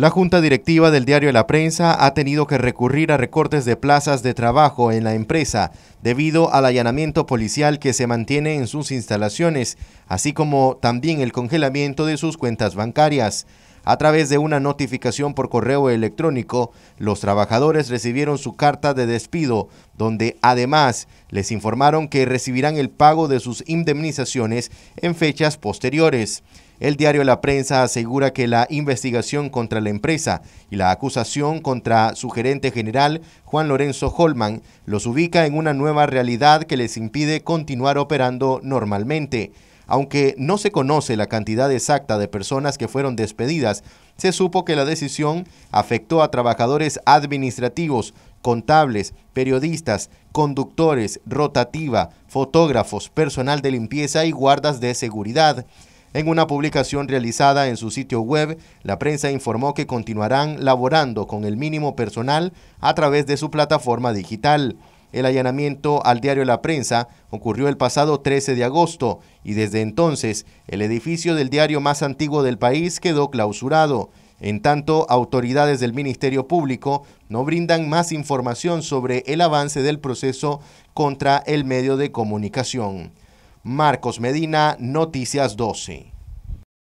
La junta directiva del diario La Prensa ha tenido que recurrir a recortes de plazas de trabajo en la empresa debido al allanamiento policial que se mantiene en sus instalaciones, así como también el congelamiento de sus cuentas bancarias. A través de una notificación por correo electrónico, los trabajadores recibieron su carta de despido, donde además les informaron que recibirán el pago de sus indemnizaciones en fechas posteriores. El diario La Prensa asegura que la investigación contra la empresa y la acusación contra su gerente general, Juan Lorenzo Holman, los ubica en una nueva realidad que les impide continuar operando normalmente. Aunque no se conoce la cantidad exacta de personas que fueron despedidas, se supo que la decisión afectó a trabajadores administrativos, contables, periodistas, conductores, rotativa, fotógrafos, personal de limpieza y guardas de seguridad. En una publicación realizada en su sitio web, la prensa informó que continuarán laborando con el mínimo personal a través de su plataforma digital. El allanamiento al diario La Prensa ocurrió el pasado 13 de agosto y desde entonces el edificio del diario más antiguo del país quedó clausurado. En tanto, autoridades del Ministerio Público no brindan más información sobre el avance del proceso contra el medio de comunicación. Marcos Medina, Noticias 12.